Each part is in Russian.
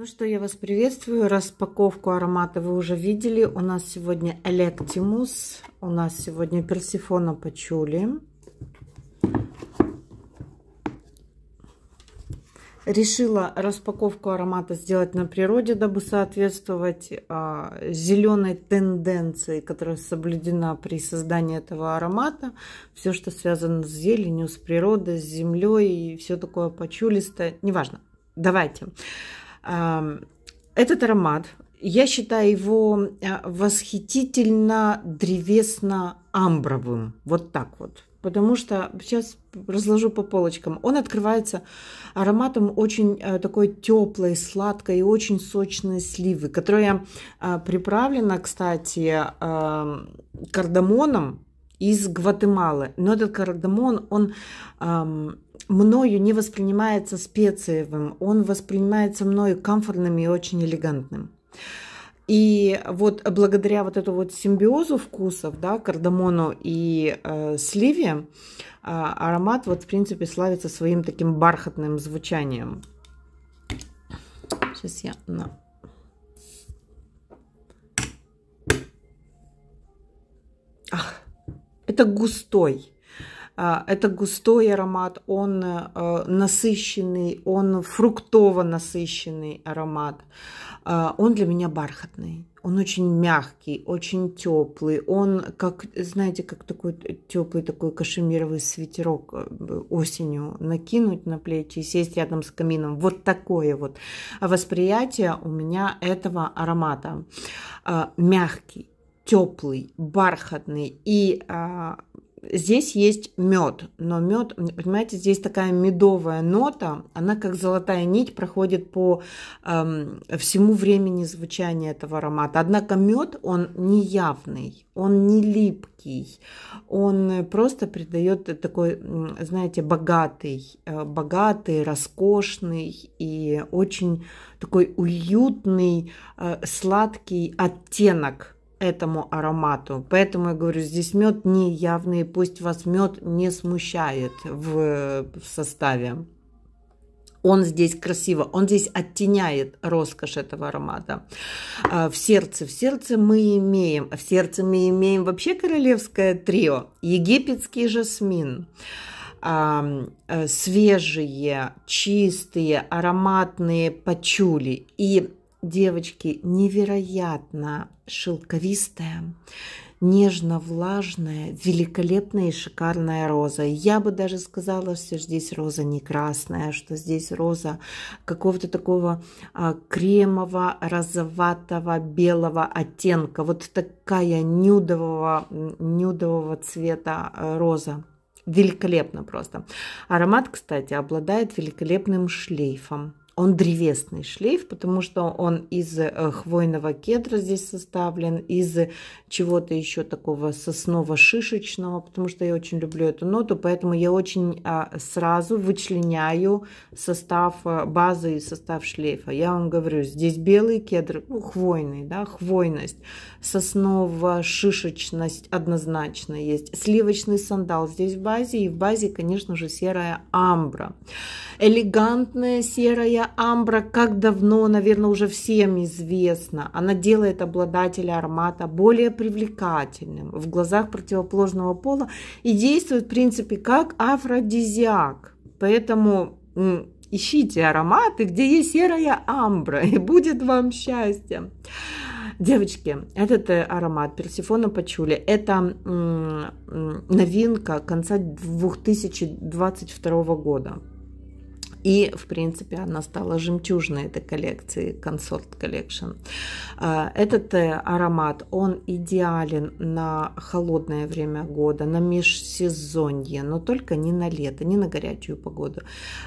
Ну что, я вас приветствую. Распаковку аромата вы уже видели. У нас сегодня Электимус, у нас сегодня Персифона Пачули. Решила распаковку аромата сделать на природе, дабы соответствовать а, зеленой тенденции, которая соблюдена при создании этого аромата. Все, что связано с зеленью, с природой, с землей и все такое почулистое, неважно. Давайте. Давайте. Этот аромат, я считаю его э, восхитительно древесно-амбровым. Вот так вот. Потому что сейчас разложу по полочкам. Он открывается ароматом очень э, такой теплой, сладкой и очень сочной сливы, которая э, приправлена, кстати, кардамоном из Гватемалы. Но этот кардамон, он мною не воспринимается специевым, он воспринимается мною комфортным и очень элегантным. И вот благодаря вот эту вот симбиозу вкусов, да, кардамону и э, сливе, э, аромат вот в принципе славится своим таким бархатным звучанием. Сейчас я на. Ах, это густой а, это густой аромат, он э, насыщенный, он фруктово-насыщенный аромат. А, он для меня бархатный. Он очень мягкий, очень теплый. Он, как, знаете, как такой теплый такой кашемировый свитерок э, осенью накинуть на плечи и сесть рядом с камином. Вот такое вот восприятие у меня этого аромата. А, мягкий, теплый, бархатный и Здесь есть мед, но мед, понимаете, здесь такая медовая нота, она как золотая нить проходит по эм, всему времени звучания этого аромата. Однако мед, он не явный, он не липкий, он просто придает такой, знаете, богатый, э, богатый, роскошный и очень такой уютный, э, сладкий оттенок этому аромату. Поэтому я говорю, здесь мед не явный, пусть вас мед не смущает в, в составе. Он здесь красиво, он здесь оттеняет роскошь этого аромата. А, в сердце, в сердце мы имеем, в сердце мы имеем вообще королевское трио, египетский жасмин, а, э, свежие, чистые, ароматные пачули и девочки, невероятно шелковистая, нежно-влажная, великолепная и шикарная роза. Я бы даже сказала, что здесь роза не красная, что здесь роза какого-то такого а, кремового, розоватого, белого оттенка. Вот такая нюдового, нюдового цвета а, роза. Великолепно просто. Аромат, кстати, обладает великолепным шлейфом. Он древесный шлейф, потому что он из э, хвойного кедра здесь составлен, из чего-то еще такого сосново-шишечного, потому что я очень люблю эту ноту, поэтому я очень а, сразу вычленяю состав э, базы и состав шлейфа. Я вам говорю, здесь белый кедр, ну, хвойный, да, хвойность, сосново-шишечность однозначно есть, сливочный сандал здесь в базе, и в базе, конечно же, серая амбра, элегантная серая амбра, как давно, наверное, уже всем известна. Она делает обладателя аромата более привлекательным в глазах противоположного пола и действует, в принципе, как афродизиак. Поэтому ищите ароматы, где есть серая амбра, и будет вам счастье. Девочки, этот э, аромат Персифона Пачули – это новинка конца 2022 года. И, в принципе, она стала жемчужной этой коллекции, консорт коллекшн. А, этот э, аромат, он идеален на холодное время года, на межсезонье, но только не на лето, не на горячую погоду.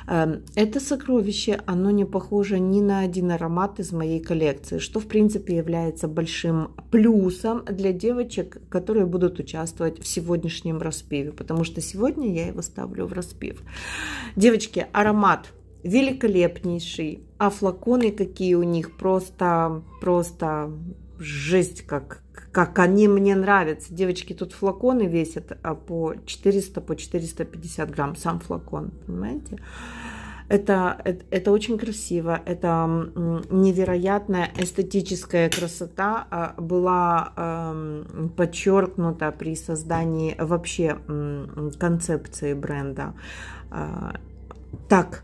А, это сокровище, оно не похоже ни на один аромат из моей коллекции, что, в принципе, является большим плюсом для девочек, которые будут участвовать в сегодняшнем распиве, потому что сегодня я его ставлю в распив. Девочки, аромат великолепнейший. А флаконы какие у них, просто, просто жесть, как, как они мне нравятся. Девочки, тут флаконы весят а, по 400, по 450 грамм, сам флакон, понимаете? Это, это, это очень красиво, это невероятная эстетическая красота а, была эм, подчеркнута при создании вообще концепции бренда. А, так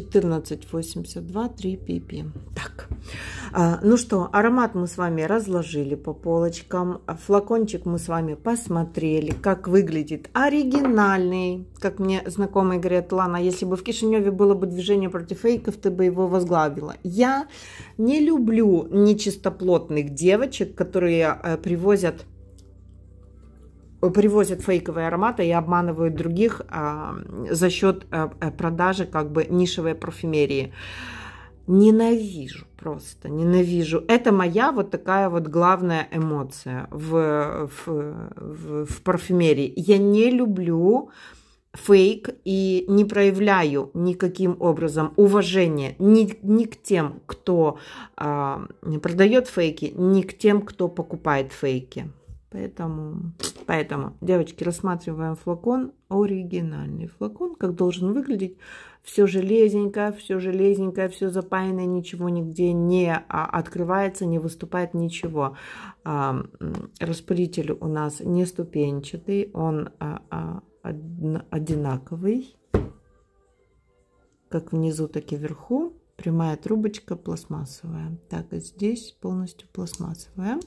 1482 3 пипи. Так, а, ну что, аромат мы с вами разложили по полочкам. Флакончик мы с вами посмотрели, как выглядит оригинальный. Как мне знакомые говорят, Лана, если бы в Кишиневе было бы движение против фейков, ты бы его возглавила. Я не люблю нечистоплотных девочек, которые э, привозят Э, привозят фейковые ароматы и обманывают других а, за счет а, продажи как бы нишевой парфюмерии. Ненавижу просто, ненавижу. Это моя вот такая вот главная эмоция в, в, в, в парфюмерии. Я не люблю фейк и не проявляю никаким образом уважения ни, ни к тем, кто а, продает фейки, ни к тем, кто покупает фейки. Поэтому, поэтому, девочки, рассматриваем флакон оригинальный. Флакон, как должен выглядеть, все железенькое, все железенькое, все запаянное, ничего нигде не а, открывается, не выступает ничего. А, распылитель у нас не ступенчатый, он а, одинаковый, как внизу, так и вверху прямая трубочка пластмассовая. Так, и здесь полностью пластмассовая.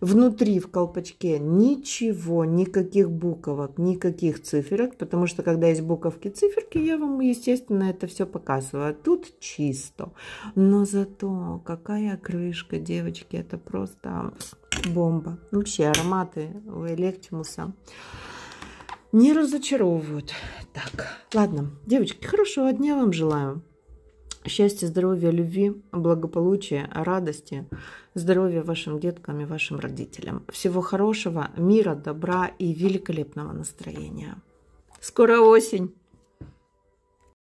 Внутри в колпачке ничего, никаких буковок, никаких циферок, потому что когда есть буковки, циферки, я вам, естественно, это все показываю. А тут чисто. Но зато какая крышка, девочки, это просто бомба. Вообще ароматы у Электимуса не разочаровывают. Так, ладно, девочки, хорошего дня вам желаю. Счастья, здоровья, любви, благополучия, радости, здоровья вашим деткам и вашим родителям. Всего хорошего, мира, добра и великолепного настроения. Скоро осень!